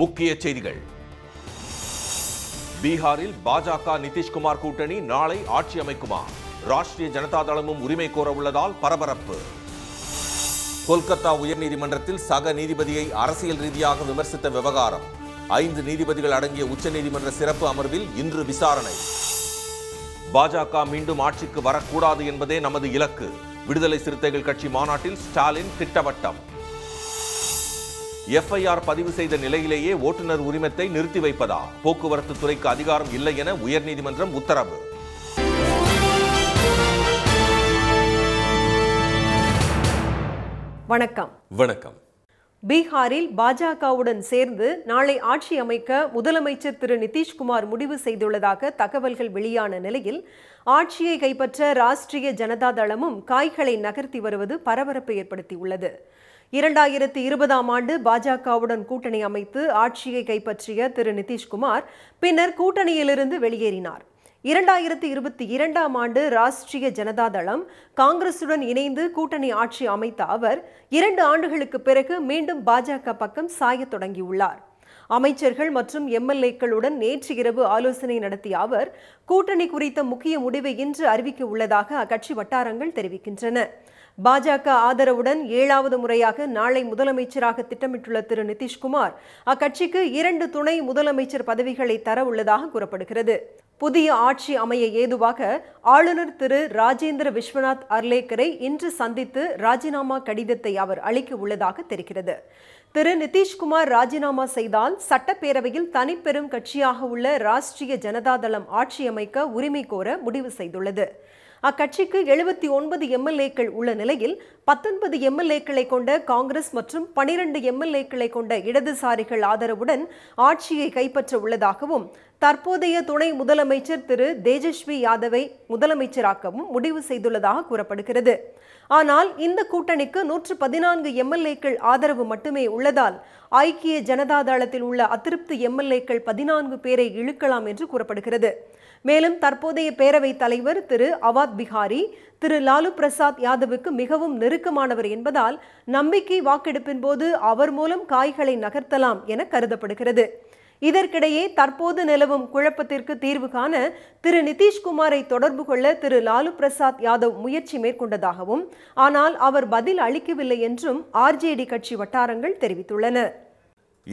முக்கிய செய்திகள் பீகாரில் பாஜக நிதிஷ்குமார் கூட்டணி நாளை ஆட்சி அமைக்குமா ராஷ்டிரிய ஜனதா தளமும் உரிமை கோர உள்ளதால் பரபரப்பு கொல்கத்தா உயர்நீதிமன்றத்தில் சக நீதிபதியை அரசியல் ரீதியாக விமர்சித்த விவகாரம் ஐந்து நீதிபதிகள் அடங்கிய உச்சநீதிமன்ற சிறப்பு அமர்வில் இன்று விசாரணை பாஜக மீண்டும் ஆட்சிக்கு வரக்கூடாது என்பதே நமது இலக்கு விடுதலை சிறுத்தைகள் கட்சி மாநாட்டில் ஸ்டாலின் திட்டவட்டம் எஃப்ஐஆர் பதிவு செய்த நிலையிலேயே ஓட்டுநர் உரிமத்தை நிறுத்தி வைப்பதா போக்குவரத்து துறைக்கு அதிகாரம் இல்லை என உயர்நீதிமன்றம் உத்தரவு வணக்கம் வணக்கம் பீகாரில் பாஜகவுடன் சேர்ந்து நாளை ஆட்சி அமைக்க முதலமைச்சர் திரு நிதிஷ்குமார் முடிவு செய்துள்ளதாக தகவல்கள் வெளியான நிலையில் ஆட்சியை கைப்பற்ற ராஷ்டிரிய ஜனதா தளமும் காய்களை நகர்த்தி வருவது பரபரப்பு ஏற்படுத்தியுள்ளது இரண்டாயிரத்தி இருபதாம் ஆண்டு பாஜகவுடன் கூட்டணி அமைத்து ஆட்சியை கைப்பற்றிய திரு நிதிஷ்குமார் பின்னர் கூட்டணியிலிருந்து வெளியேறினார் இரண்டாயிரத்தி இருபத்தி இரண்டாம் ஆண்டு ராஷ்டிரிய ஜனதா தளம் காங்கிரசுடன் இணைந்து கூட்டணி ஆட்சி அமைத்த அவர் இரண்டு ஆண்டுகளுக்கு பிறகு மீண்டும் பாஜக பக்கம் சாய தொடங்கியுள்ளார் அமைச்சர்கள் மற்றும் எம்எல்ஏக்களுடன் நேற்று இரவு ஆலோசனை நடத்திய அவர் கூட்டணி குறித்த முக்கிய முடிவை இன்று அறிவிக்க உள்ளதாக அக்கட்சி வட்டாரங்கள் தெரிவிக்கின்றன பாஜக ஆதரவுடன் ஏழாவது முறையாக நாளை முதலமைச்சராக திட்டமிட்டுள்ள திரு நிதிஷ்குமார் அக்கட்சிக்கு இரண்டு துணை முதலமைச்சர் பதவிகளை தர உள்ளதாக கூறப்படுகிறது புதிய ஆட்சி அமைய ஏதுவாக ஆளுநர் திரு ராஜேந்திர விஸ்வநாத் அர்லேக்கரை இன்று சந்தித்து ராஜினாமா கடிதத்தை அவர் அளிக்க உள்ளதாக தெரிகிறது திரு நிதிஷ்குமார் ராஜினாமா செய்தால் சட்டப்பேரவையில் தனிப்பெரும் கட்சியாக உள்ள ராஷ்டிரிய ஜனதாதளம் ஆட்சி அமைக்க உரிமை கோர முடிவு செய்துள்ளது அக்கட்சிக்கு எழுபத்தி ஒன்பது எம்எல்ஏக்கள் உள்ள நிலையில் பத்தொன்பது எம்எல்ஏக்களை கொண்ட காங்கிரஸ் மற்றும் பனிரெண்டு எம்எல்ஏக்களை கொண்ட இடதுசாரிகள் ஆதரவுடன் ஆட்சியை கைப்பற்ற உள்ளதாகவும் தற்போதைய துணை முதலமைச்சர் திரு தேஜஸ்வி யாதவை முதலமைச்சராக்கவும் முடிவு செய்துள்ளதாக கூறப்படுகிறது ஆனால் இந்த கூட்டணிக்கு நூற்று பதினான்கு எம்எல்ஏக்கள் ஆதரவு மட்டுமே உள்ளதால் ஐக்கிய ஜனதா தளத்தில் உள்ள அதிருப்தி எம்எல்ஏக்கள் பதினான்கு பேரை இழுக்கலாம் என்று கூறப்படுகிறது மேலும் தற்போதைய பேரவைத் தலைவர் திரு அவாத் பிஹாரி திரு லாலு பிரசாத் யாதவுக்கு மிகவும் நெருக்கமானவர் என்பதால் நம்பிக்கை வாக்கெடுப்பின் போது அவர் மூலம் காய்களை நகர்த்தலாம் என கருதப்படுகிறது இதற்கிடையே தற்போது நிலவும் குழப்பத்திற்கு தீர்வு காண திரு நிதிஷ்குமாரை தொடர்பு கொள்ள திரு லாலு பிரசாத் யாதவ் முயற்சி மேற்கொண்டதாகவும் ஆனால் அவர் பதில் அளிக்கவில்லை என்றும் ஆர்ஜேடி கட்சி வட்டாரங்கள் தெரிவித்துள்ளன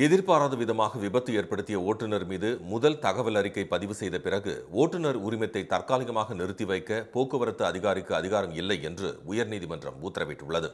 எதிர்பாராத விதமாக விபத்து ஏற்படுத்திய ஓட்டுநர் மீது முதல் தகவல் அறிக்கை பதிவு செய்த பிறகு ஓட்டுநர் உரிமத்தை தற்காலிகமாக நிறுத்தி வைக்க போக்குவரத்து அதிகாரிக்கு அதிகாரம் இல்லை என்று உயர்நீதிமன்றம் உத்தரவிட்டுள்ளது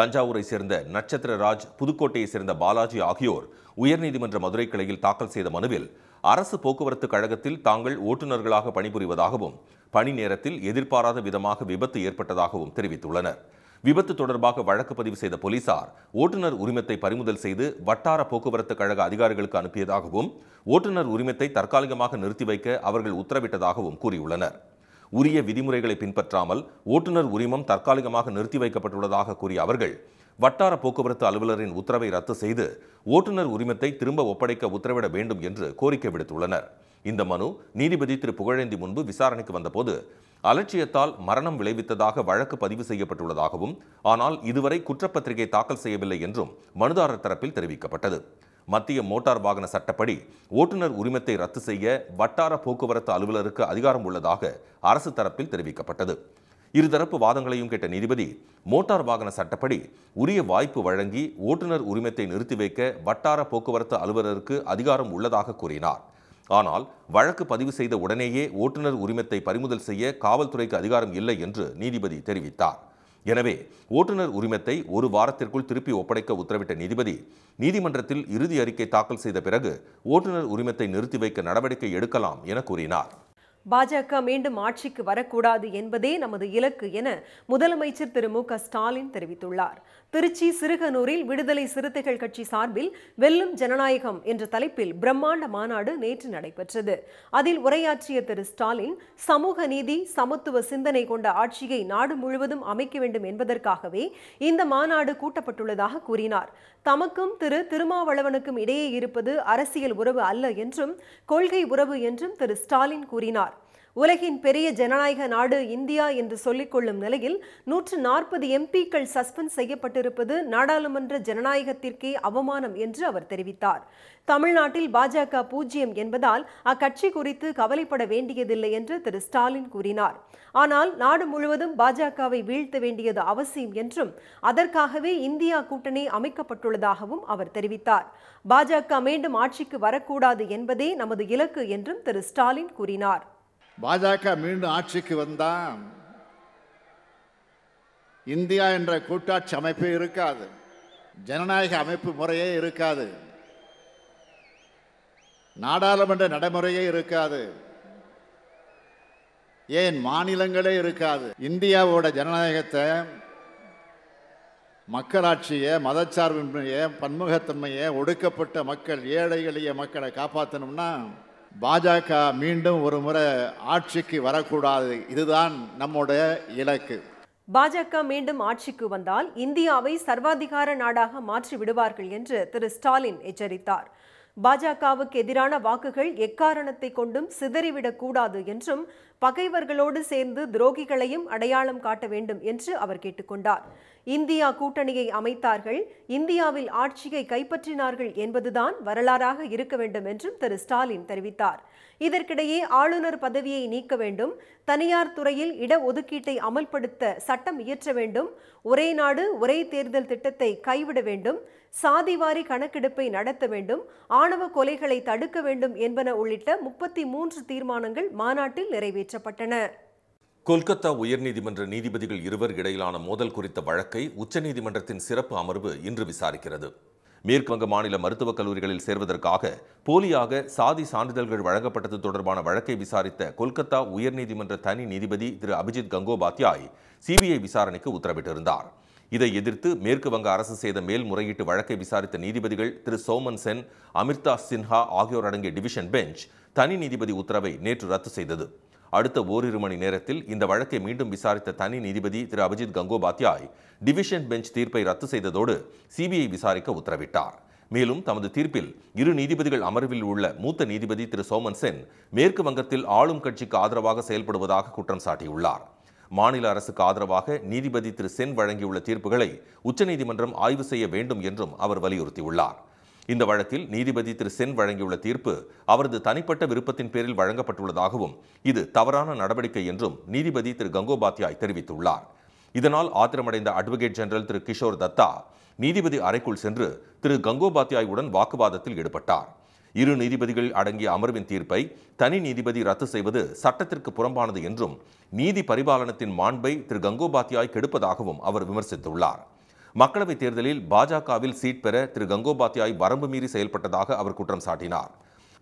தஞ்சாவூரை சேர்ந்த நட்சத்திரராஜ் புதுக்கோட்டையை சேர்ந்த பாலாஜி ஆகியோர் உயர்நீதிமன்ற மதுரை கிளையில் தாக்கல் செய்த மனுவில் அரசு போக்குவரத்து கழகத்தில் தாங்கள் ஓட்டுநர்களாக பணிபுரிவதாகவும் பணி நேரத்தில் எதிர்பாராத விதமாக விபத்து ஏற்பட்டதாகவும் தெரிவித்துள்ளனர் விபத்து தொடர்பாக வழக்கு பதிவு செய்த போலீசார் ஓட்டுநர் உரிமத்தை பறிமுதல் செய்து வட்டார போக்குவரத்து கழக அதிகாரிகளுக்கு அனுப்பியதாகவும் ஓட்டுநர் உரிமத்தை தற்காலிகமாக நிறுத்தி வைக்க அவர்கள் உத்தரவிட்டதாகவும் கூறியுள்ளனர் உரிய விதிமுறைகளை பின்பற்றாமல் ஓட்டுநர் உரிமம் தற்காலிகமாக நிறுத்தி வைக்கப்பட்டுள்ளதாக கூறிய அவர்கள் வட்டார போக்குவரத்து அலுவலரின் உத்தரவை ரத்து செய்து ஓட்டுநர் உரிமத்தை திரும்ப ஒப்படைக்க உத்தரவிட வேண்டும் என்று கோரிக்கை விடுத்துள்ளனர் இந்த மனு நீதிபதி திரு புகழேந்தி முன்பு விசாரணைக்கு வந்தபோது அலட்சியத்தால் மரணம் விளைவித்ததாக வழக்கு பதிவு செய்யப்பட்டுள்ளதாகவும் ஆனால் இதுவரை குற்றப்பத்திரிகை தாக்கல் செய்யவில்லை என்றும் மனுதாரர் தரப்பில் தெரிவிக்கப்பட்டது மத்திய மோட்டார் வாகன சட்டப்படி ஓட்டுநர் உரிமத்தை ரத்து செய்ய வட்டார போக்குவரத்து அலுவலருக்கு அதிகாரம் உள்ளதாக அரசு தரப்பில் தெரிவிக்கப்பட்டது இருதரப்பு வாதங்களையும் கேட்ட நீதிபதி மோட்டார் வாகன சட்டப்படி உரிய வாய்ப்பு வழங்கி ஓட்டுநர் உரிமத்தை நிறுத்தி வைக்க வட்டார போக்குவரத்து அலுவலருக்கு அதிகாரம் உள்ளதாக கூறினார் ஆனால் வழக்கு பதிவு செய்த உடனேயே ஓட்டுநர் உரிமத்தை பறிமுதல் செய்ய காவல்துறைக்கு அதிகாரம் இல்லை என்று நீதிபதி தெரிவித்தார் எனவே ஓட்டுநர் உரிமத்தை ஒரு வாரத்திற்குள் திருப்பி ஒப்படைக்க உத்தரவிட்ட நீதிபதி நீதிமன்றத்தில் இறுதி அறிக்கை தாக்கல் செய்த பிறகு ஓட்டுநர் உரிமத்தை நிறுத்தி வைக்க நடவடிக்கை எடுக்கலாம் என கூறினார் பாஜக மீண்டும் ஆட்சிக்கு வரக்கூடாது என்பதே நமது இலக்கு என முதலமைச்சர் திரு மு ஸ்டாலின் தெரிவித்துள்ளார் திருச்சி சிறுகனூரில் விடுதலை சிறுத்தைகள் கட்சி சார்பில் வெல்லும் ஜனநாயகம் என்ற தலைப்பில் பிரம்மாண்ட மாநாடு நேற்று நடைபெற்றது அதில் உரையாற்றிய திரு ஸ்டாலின் சமூக நீதி சமத்துவ சிந்தனை கொண்ட ஆட்சியை நாடு முழுவதும் அமைக்க வேண்டும் என்பதற்காகவே இந்த மாநாடு கூட்டப்பட்டுள்ளதாக கூறினார் தமக்கும் திரு திருமாவளவனுக்கும் இடையே இருப்பது அரசியல் உறவு அல்ல என்றும் கொள்கை உறவு என்றும் திரு ஸ்டாலின் கூறினார் உலகின் பெரிய ஜனநாயக நாடு இந்தியா என்று சொல்லிக்கொள்ளும் நிலையில் நூற்று நாற்பது எம்பிக்கள் சஸ்பெண்ட் செய்யப்பட்டிருப்பது நாடாளுமன்ற ஜனநாயகத்திற்கே அவமானம் என்று அவர் தெரிவித்தார் தமிழ்நாட்டில் பாஜக பூஜ்ஜியம் என்பதால் அக்கட்சி குறித்து கவலைப்பட வேண்டியதில்லை என்று திரு ஸ்டாலின் கூறினார் ஆனால் நாடு முழுவதும் பாஜகவை வீழ்த்த வேண்டியது அவசியம் என்றும் அதற்காகவே இந்தியா கூட்டணி அமைக்கப்பட்டுள்ளதாகவும் அவர் தெரிவித்தார் பாஜக மீண்டும் ஆட்சிக்கு வரக்கூடாது என்பதே நமது இலக்கு என்றும் திரு ஸ்டாலின் கூறினார் பாஜக மீண்டும் ஆட்சிக்கு வந்தால் இந்தியா என்ற கூட்டாட்சி அமைப்பே இருக்காது ஜனநாயக அமைப்பு முறையே இருக்காது நாடாளுமன்ற நடைமுறையே இருக்காது ஏன் மாநிலங்களே இருக்காது இந்தியாவோட ஜனநாயகத்தை மக்களாட்சியை மதச்சார்பின்மையை பன்முகத்தன்மையை ஒடுக்கப்பட்ட மக்கள் ஏழை எளிய மக்களை காப்பாற்றணும்னா பாஜக மீண்டும் ஒரு முறை ஆட்சிக்கு வரக்கூடாது இதுதான் நம்முடைய இலக்கு பாஜக மீண்டும் ஆட்சிக்கு வந்தால் இந்தியாவை சர்வாதிகார நாடாக மாற்றி விடுவார்கள் என்று திரு ஸ்டாலின் எச்சரித்தார் பாஜகவுக்கு எதிரான வாக்குகள் எக்காரணத்தை கொண்டும் சிதறிவிடக் கூடாது என்றும் பகைவர்களோடு சேர்ந்து துரோகிகளையும் அடையாளம் காட்ட வேண்டும் என்று அவர் கேட்டுக்கொண்டார் இந்தியா கூட்டணியை அமைத்தார்கள் இந்தியாவில் ஆட்சியை கைப்பற்றினார்கள் என்பதுதான் வரலாறாக இருக்க வேண்டும் என்றும் திரு ஸ்டாலின் தெரிவித்தார் இதற்கிடையே ஆளுநர் பதவியை நீக்க வேண்டும் தனியார் துறையில் இடஒதுக்கீட்டை அமல்படுத்த சட்டம் இயற்ற வேண்டும் ஒரே நாடு ஒரே தேர்தல் திட்டத்தை கைவிட வேண்டும் சாதிவாரி கணக்கெடுப்பை நடத்த வேண்டும் ஆணவ கொலைகளை தடுக்க வேண்டும் என்பன உள்ளிட்ட முப்பத்தி மூன்று தீர்மானங்கள் மாநாட்டில் நிறைவேற்றப்பட்டன கொல்கத்தா உயர்நீதிமன்ற நீதிபதிகள் இருவர் இடையிலான மோதல் குறித்த வழக்கை உச்சநீதிமன்றத்தின் சிறப்பு அமர்வு இன்று விசாரிக்கிறது மேற்குவங்க மாநில மருத்துவக் கல்லூரிகளில் சேர்வதற்காக போலியாக சாதி சான்றிதழ்கள் வழங்கப்பட்டது தொடர்பான வழக்கை விசாரித்த கொல்கத்தா உயர்நீதிமன்ற தனி நீதிபதி திரு அபிஜித் கங்கோபாத்யாய் சிபிஐ விசாரணைக்கு உத்தரவிட்டிருந்தார் இதை எதிர்த்து மேற்கு வங்க அரசு செய்த மேல்முறையீட்டு வழக்கை விசாரித்த நீதிபதிகள் திரு சோமன் சென் அமிர்தா சின்ஹா ஆகியோர் அடங்கிய டிவிஷன் பெஞ்ச் தனி நீதிபதி உத்தரவை நேற்று ரத்து செய்தது அடுத்த ஓரிரு மணி நேரத்தில் இந்த வழக்கை மீண்டும் விசாரித்த தனி நீதிபதி திரு அபிஜித் கங்கோபாத்யாய் டிவிஷன் பெஞ்ச் தீர்ப்பை ரத்து செய்ததோடு சிபிஐ விசாரிக்க உத்தரவிட்டார் மேலும் தமது தீர்ப்பில் இரு நீதிபதிகள் அமர்வில் உள்ள மூத்த நீதிபதி திரு சோமன் சென் மேற்கு வங்கத்தில் ஆளும் கட்சிக்கு ஆதரவாக செயல்படுவதாக குற்றம் சாட்டியுள்ளார் மாநில அரசுக்கு ஆதரவாக நீதிபதி திரு சென் வழங்கியுள்ள தீர்ப்புகளை உச்சநீதிமன்றம் ஆய்வு செய்ய வேண்டும் என்றும் அவர் வலியுறுத்தியுள்ளார் இந்த வழக்கில் நீதிபதி திரு சென் வழங்கியுள்ள தீர்ப்பு அவரது தனிப்பட்ட விருப்பத்தின் பேரில் வழங்கப்பட்டுள்ளதாகவும் இது தவறான நடவடிக்கை என்றும் நீதிபதி திரு கங்கோபாத்யாய் தெரிவித்துள்ளார் இதனால் ஆத்திரமடைந்த அட்வொகேட் ஜெனரல் திரு கிஷோர் தத்தா நீதிபதி அறைக்குள் சென்று திரு கங்கோபாத்யாயுடன் வாக்குவாதத்தில் ஈடுபட்டார் இரு நீதிபதிகள் அடங்கிய அமர்வின் தீர்ப்பை தனி நீதிபதி ரத்து செய்வது சட்டத்திற்கு புறம்பானது என்றும் நீதி பரிபாலனத்தின் மாண்பை திரு கங்கோபாத்யாய் கெடுப்பதாகவும் அவர் விமர்சித்துள்ளார் மக்களவை தேர்தலில் பாஜகவில் சீட் பெற திரு கங்கோபாத்யாய் வரம்பு மீறி செயல்பட்டதாக அவர் குற்றம் சாட்டினார்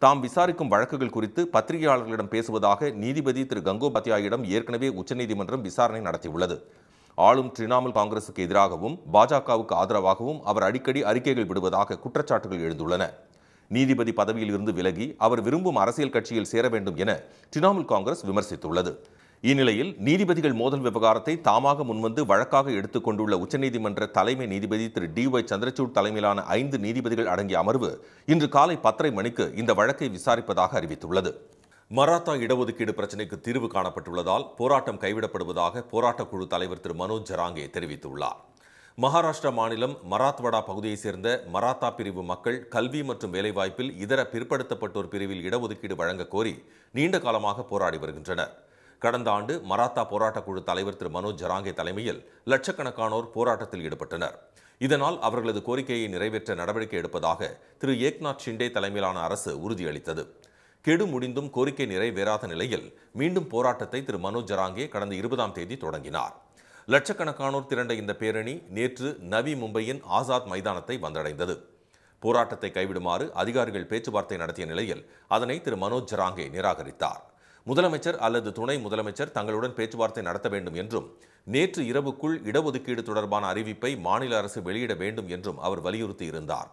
தாம் விசாரிக்கும் வழக்குகள் குறித்து பத்திரிகையாளர்களிடம் பேசுவதாக நீதிபதி திரு கங்கோபாத்யாயிடம் ஏற்கனவே உச்சநீதிமன்றம் விசாரணை நடத்தியுள்ளது ஆளும் திரிணாமுல் காங்கிரசுக்கு எதிராகவும் பாஜகவுக்கு ஆதரவாகவும் அவர் அடிக்கடி அறிக்கைகள் விடுவதாக குற்றச்சாட்டுகள் எழுந்துள்ளன நீதிபதி பதவியில் இருந்து விலகி அவர் விரும்பும் அரசியல் கட்சியில் சேர வேண்டும் என திரிணாமுல் காங்கிரஸ் விமர்சித்துள்ளது இந்நிலையில் நீதிபதிகள் மோதல் விவகாரத்தை தாமாக முன்வந்து வழக்காக எடுத்துக்கொண்டுள்ள உச்சநீதிமன்ற தலைமை நீதிபதி திரு டி ஒய் சந்திரசூட் தலைமையிலான ஐந்து நீதிபதிகள் அடங்கிய அமர்வு இன்று காலை பத்தரை மணிக்கு இந்த வழக்கை விசாரிப்பதாக அறிவித்துள்ளது மராத்தா இடஒதுக்கீடு பிரச்சினைக்கு தீர்வு காணப்பட்டுள்ளதால் போராட்டம் கைவிடப்படுவதாக போராட்டக் குழு தலைவர் திரு மனோஜ் ஜராங்கே தெரிவித்துள்ளார் மகாராஷ்டிரா மாநிலம் மராத்வாடா பகுதியைச் சேர்ந்த மராத்தா பிரிவு மக்கள் கல்வி மற்றும் வேலைவாய்ப்பில் இதர பிற்படுத்தப்பட்டோர் பிரிவில் இடஒதுக்கீடு வழங்க கோரி நீண்ட காலமாக போராடி வருகின்றனர் கடந்த ஆண்டு மராத்தா போராட்டக் குழு தலைவர் திரு மனோஜ் ஜராங்கே தலைமையில் லட்சக்கணக்கானோர் போராட்டத்தில் ஈடுபட்டனர் இதனால் அவர்களது கோரிக்கையை நிறைவேற்ற நடவடிக்கை எடுப்பதாக திரு ஏக்நாத் ஷிண்டே தலைமையிலான அரசு உறுதியளித்தது கெடு முடிந்தும் கோரிக்கை நிறைவேறாத நிலையில் மீண்டும் போராட்டத்தை திரு மனோஜ் ஜராங்கே கடந்த இருபதாம் தேதி தொடங்கினார் லட்சக்கணக்கானோர் திரண்ட இந்த பேரணி நேற்று நவி மும்பையின் ஆசாத் மைதானத்தை வந்தடைந்தது போராட்டத்தை கைவிடுமாறு அதிகாரிகள் பேச்சுவார்த்தை நடத்திய நிலையில் அதனை திரு மனோஜ் ஜராங்கே நிராகரித்தார் முதலமைச்சர் அல்லது துணை முதலமைச்சர் தங்களுடன் பேச்சுவார்த்தை நடத்த வேண்டும் என்றும் நேற்று இரவுக்குள் இடஒதுக்கீடு தொடர்பான அறிவிப்பை மாநில அரசு வெளியிட வேண்டும் என்றும் அவர் வலியுறுத்தியிருந்தார்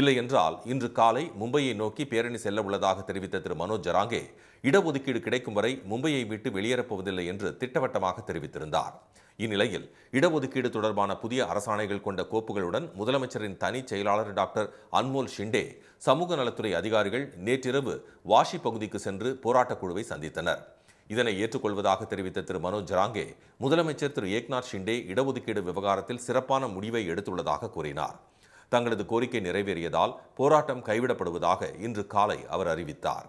இல்லை என்றால் இன்று காலை மும்பையை நோக்கி பேரணி செல்ல உள்ளதாக தெரிவித்த திரு மனோஜ் ஜராங்கே இடஒதுக்கீடு கிடைக்கும் வரை மும்பையை விட்டு வெளியேறப்போவதில்லை என்று திட்டவட்டமாக தெரிவித்திருந்தார் இந்நிலையில் இடஒதுக்கீடு தொடர்பான புதிய அரசாணைகள் கொண்ட கோப்புகளுடன் முதலமைச்சரின் தனி செயலாளர் டாக்டர் அன்மோல் ஷிண்டே சமூக நலத்துறை அதிகாரிகள் நேற்றிரவு வாஷி பகுதிக்கு சென்று போராட்டக் குழுவை சந்தித்தனர் இதனை ஏற்றுக்கொள்வதாக தெரிவித்த திரு மனோஜ் ஜராங்கே முதலமைச்சர் திரு ஏக்நாத் ஷிண்டே இடஒதுக்கீடு விவகாரத்தில் சிறப்பான முடிவை எடுத்துள்ளதாக கூறினார் தங்களது கோரிக்கை நிறைவேறியதால் போராட்டம் கைவிடப்படுவதாக இன்று காலை அவர் அறிவித்தார்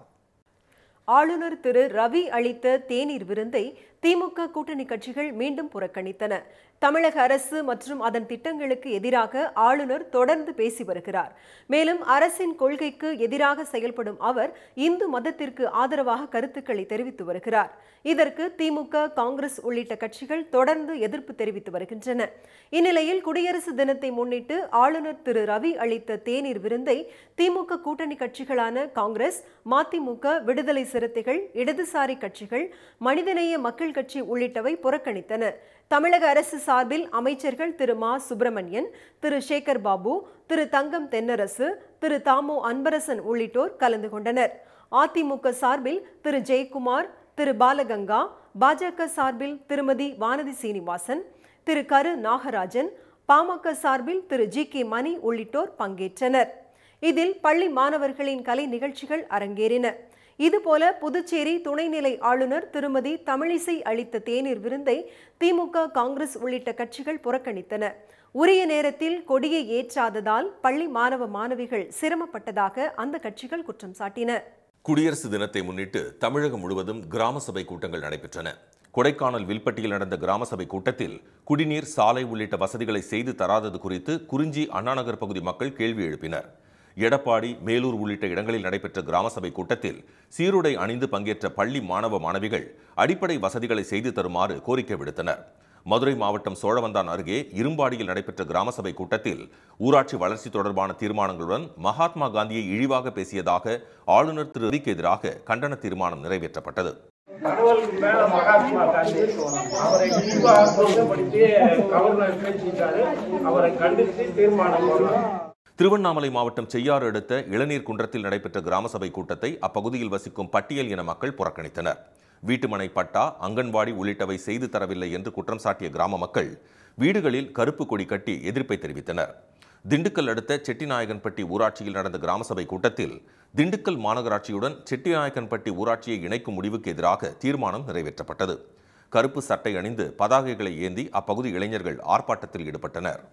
ஆளுநர் திரு ரவி அளித்த தேநீர் விருந்தை திமுக கூட்டணி கட்சிகள் மீண்டும் புறக்கணித்தன தமிழக அரசு மற்றும் அதன் திட்டங்களுக்கு எதிராக ஆளுநர் தொடர்ந்து பேசி வருகிறார் மேலும் அரசின் கொள்கைக்கு எதிராக செயல்படும் அவர் இந்து மதத்திற்கு ஆதரவாக கருத்துக்களை தெரிவித்து வருகிறார் இதற்கு திமுக காங்கிரஸ் உள்ளிட்ட கட்சிகள் தொடர்ந்து எதிர்ப்பு தெரிவித்து வருகின்றன இந்நிலையில் குடியரசு தினத்தை முன்னிட்டு ஆளுநர் திரு ரவி அளித்த தேநீர் விருந்தை திமுக கூட்டணி கட்சிகளான காங்கிரஸ் மதிமுக விடுதலை சிறுத்தைகள் இடதுசாரி கட்சிகள் மனிதநேய மக்கள் கட்சி உள்ளிட்டவை புறக்கணித்தன தமிழக அரசு சார்பில் அமைச்சர்கள் திரு மா சுப்பிரமணியன் திரு சேகர் பாபு திரு தங்கம் தென்னரசு திரு தாமு அன்பரசன் உள்ளிட்டோர் கலந்து கொண்டனர் அதிமுக சார்பில் திரு ஜெயக்குமார் திரு பாலகங்கா பாஜக சார்பில் திருமதி வானதி சீனிவாசன் திரு கரு நாகராஜன் பாமக சார்பில் திரு ஜி கே மணி உள்ளிட்டோர் பங்கேற்றனர் இதில் பள்ளி மாணவர்களின் கலை நிகழ்ச்சிகள் அரங்கேறின இதுபோல புதுச்சேரி துணைநிலை ஆளுநர் திருமதி தமிழிசை அளித்த தேநீர் விருந்தை திமுக காங்கிரஸ் உள்ளிட்ட கட்சிகள் புறக்கணித்தன உரிய நேரத்தில் கொடியை ஏற்றாததால் பள்ளி மாணவ மாணவிகள் சிரமப்பட்டதாக அந்த கட்சிகள் குற்றம் சாட்டின குடியரசு தினத்தை முன்னிட்டு தமிழகம் முழுவதும் கிராம சபை கூட்டங்கள் நடைபெற்றன கொடைக்கானல் வில்பட்டியில் நடந்த கிராம சபை கூட்டத்தில் குடிநீர் சாலை உள்ளிட்ட வசதிகளை செய்து தராதது குறித்து குறிஞ்சி அண்ணாநகர் பகுதி மக்கள் கேள்வி எழுப்பினர் எடப்பாடி மேலூர் உள்ளிட்ட இடங்களில் நடைபெற்ற கிராம சபை கூட்டத்தில் சீருடை அணிந்து பங்கேற்ற பள்ளி மாணவ மாணவிகள் அடிப்படை வசதிகளை செய்து தருமாறு கோரிக்கை விடுத்தனர் மதுரை மாவட்டம் சோழவந்தான் அருகே இரும்பாடியில் நடைபெற்ற கிராம சபை கூட்டத்தில் ஊராட்சி வளர்ச்சி தொடர்பான தீர்மானங்களுடன் மகாத்மா காந்தியை இழிவாக பேசியதாக ஆளுநர் திரு ரவிக்கு எதிராக கண்டன தீர்மானம் நிறைவேற்றப்பட்டது அவரை கண்டித்து தீர்மானம் திருவண்ணாமலை மாவட்டம் செய்யாறு அடுத்த இளநீர் குன்றத்தில் நடைபெற்ற கிராம சபை கூட்டத்தை அப்பகுதியில் வசிக்கும் பட்டியல் இன மக்கள் புறக்கணித்தனர் வீட்டுமனை பட்டா அங்கன்வாடி உள்ளிட்டவை செய்து தரவில்லை என்று குற்றம் சாட்டிய கிராம மக்கள் வீடுகளில் கருப்பு கொடி கட்டி எதிர்ப்பை தெரிவித்தனர் திண்டுக்கல் அடுத்த செட்டிநாயகன்பட்டி ஊராட்சியில் நடந்த கிராம சபை கூட்டத்தில் திண்டுக்கல் மாநகராட்சியுடன் செட்டிநாயக்கன்பட்டி ஊராட்சியை இணைக்கும் முடிவுக்கு எதிராக தீர்மானம் நிறைவேற்றப்பட்டது கருப்பு சட்டை அணிந்து பதாகைகளை ஏந்தி அப்பகுதி இளைஞர்கள் ஆர்ப்பாட்டத்தில் ஈடுபட்டனர்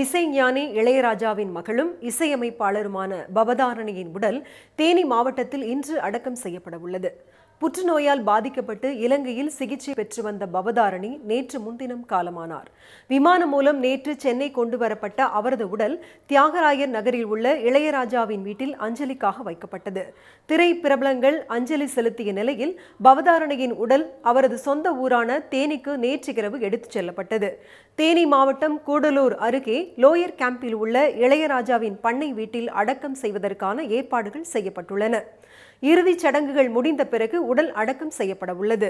இசைஞானி இளையராஜாவின் மகளும் இசையமைப்பாளருமான பவதாரணியின் உடல் தேனி மாவட்டத்தில் இன்று அடக்கம் செய்யப்பட உள்ளது புற்றுநோயால் பாதிக்கப்பட்டு இலங்கையில் சிகிச்சை பெற்று வந்த பவதாரணி நேற்று முன்தினம் காலமானார் விமானம் மூலம் நேற்று சென்னை கொண்டு வரப்பட்ட அவரது உடல் தியாகராயர் நகரில் உள்ள இளையராஜாவின் வீட்டில் அஞ்சலிக்காக வைக்கப்பட்டது திரை பிரபலங்கள் அஞ்சலி செலுத்திய நிலையில் பவதாரணியின் உடல் அவரது சொந்த ஊரான தேனிக்கு நேற்றிரவு எடுத்துச் செல்லப்பட்டது தேனி மாவட்டம் கூடலூர் அருகே லோயர் கேம்பில் உள்ள இளையராஜாவின் பண்ணை வீட்டில் அடக்கம் செய்வதற்கான ஏற்பாடுகள் செய்யப்பட்டுள்ளன இறுதிச் சடங்குகள் முடிந்த பிறகு உடல் அடக்கம் செய்யப்பட உள்ளது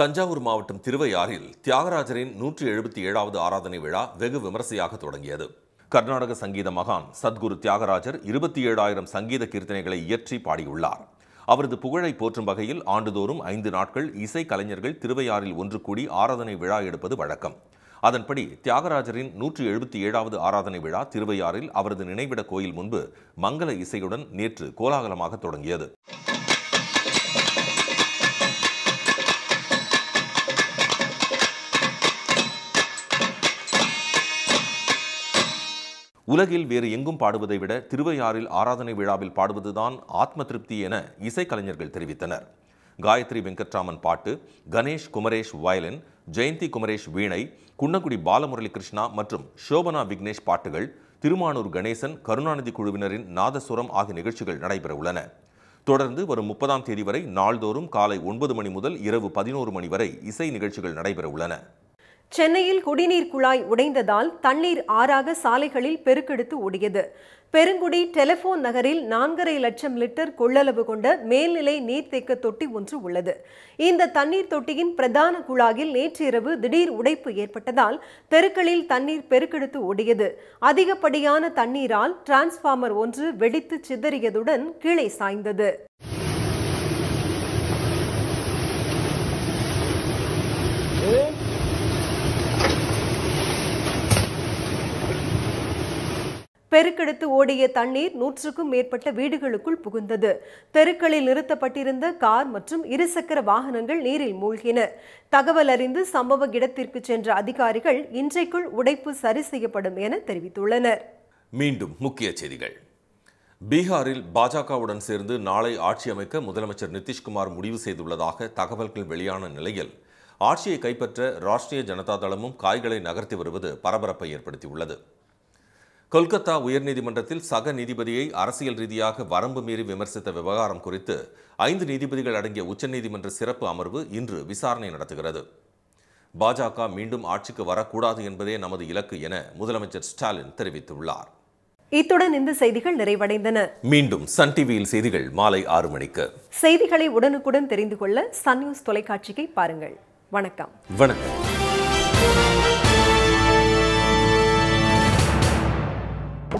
தஞ்சாவூர் மாவட்டம் திருவையாறில் தியாகராஜரின் நூற்றி எழுபத்தி ஏழாவது ஆராதனை விழா வெகு விமரிசையாக தொடங்கியது கர்நாடக சங்கீத மகான் சத்குரு தியாகராஜர் இருபத்தி ஏழாயிரம் சங்கீத கீர்த்தனைகளை இயற்றி பாடியுள்ளார் அவரது புகழை போற்றும் வகையில் ஆண்டுதோறும் ஐந்து நாட்கள் இசை கலைஞர்கள் திருவையாறில் ஒன்று கூடி ஆராதனை விழா எடுப்பது வழக்கம் அதன்படி தியாகராஜரின் நூற்றி எழுபத்தி ஏழாவது ஆராதனை விழா திருவையாறில் அவரது நினைவிட கோயில் முன்பு மங்கள இசையுடன் நேற்று கோலாகலமாக தொடங்கியது உலகில் வேறு எங்கும் பாடுவதை விட திருவையாறில் ஆராதனை விழாவில் பாடுவதுதான் ஆத்ம திருப்தி என இசைக்கலைஞர்கள் தெரிவித்தனர் காயத்ரி வெங்கட்ராமன் பாட்டு கணேஷ் குமரேஷ் வயலின் ஜெயந்தி குமரேஷ் வீணை குன்னக்குடி பாலமுரளி கிருஷ்ணா மற்றும் ஷோபனா விக்னேஷ் பாட்டுகள் திருமானூர் கணேசன் கருணாநிதி குழுவினரின் நாதசுரம் ஆகிய நிகழ்ச்சிகள் நடைபெற உள்ளன தொடர்ந்து வரும் முப்பதாம் தேதி வரை நாள்தோறும் காலை ஒன்பது மணி முதல் இரவு பதினோரு மணி வரை இசை நிகழ்ச்சிகள் நடைபெற உள்ளன சென்னையில் குடிநீர் குழாய் உடைந்ததால் தண்ணீர் ஆறாக சாலைகளில் பெருக்கெடுத்து ஓடியது பெருங்குடி டெலிபோன் நகரில் நான்கரை லட்சம் லிட்டர் கொள்ளளவு கொண்ட மேல்நிலை நீர்த்தேக்க தொட்டி ஒன்று உள்ளது இந்த தண்ணீர் தொட்டியின் பிரதான குழாயில் நேற்றிரவு திடீர் உடைப்பு ஏற்பட்டதால் தெருக்களில் தண்ணீர் பெருக்கெடுத்து ஓடியது அதிகப்படியான தண்ணீரால் டிரான்ஸ்ஃபார்மர் ஒன்று வெடித்து சிதறியதுடன் கீழே சாய்ந்தது Yeah. பெருக்கெடுத்து ஓடிய தண்ணீர் நூற்றுக்கும் மேற்பட்ட வீடுகளுக்குள் புகுந்தது தெருக்களில் நிறுத்தப்பட்டிருந்த கார் மற்றும் இருசக்கர வாகனங்கள் நீரில் மூழ்கின தகவல் அறிந்து சம்பவ இடத்திற்கு சென்ற அதிகாரிகள் இன்றைக்குள் உடைப்பு சரி செய்யப்படும் என தெரிவித்துள்ளனர் மீண்டும் முக்கிய செய்திகள் பீகாரில் பாஜகவுடன் சேர்ந்து நாளை ஆட்சி அமைக்க முதலமைச்சர் நிதிஷ்குமார் முடிவு செய்துள்ளதாக தகவல்கள் வெளியான நிலையில் ஆட்சியை கைப்பற்ற ராஷ்டிரிய ஜனதா தளமும் காய்களை நகர்த்தி வருவது பரபரப்பை ஏற்படுத்தியுள்ளது கொல்கத்தா உயர்நீதிமன்றத்தில் சக நீதிபதியை அரசியல் ரீதியாக வரம்பு மீறி விமர்சித்த விவகாரம் குறித்து ஐந்து நீதிபதிகள் அடங்கிய உச்சநீதிமன்ற சிறப்பு அமர்வு இன்று விசாரணை நடத்துகிறது பாஜக மீண்டும் ஆட்சிக்கு வரக்கூடாது என்பதே நமது இலக்கு என முதலமைச்சர் ஸ்டாலின் தெரிவித்துள்ளார் இத்துடன் இந்த செய்திகள் நிறைவடைந்தன மீண்டும் சன் டிவியில் செய்திகள் மாலை ஆறு மணிக்கு செய்திகளை உடனுக்குடன் தெரிந்து கொள்ள சன் நியூஸ் தொலைக்காட்சியை பாருங்கள் வணக்கம் வணக்கம்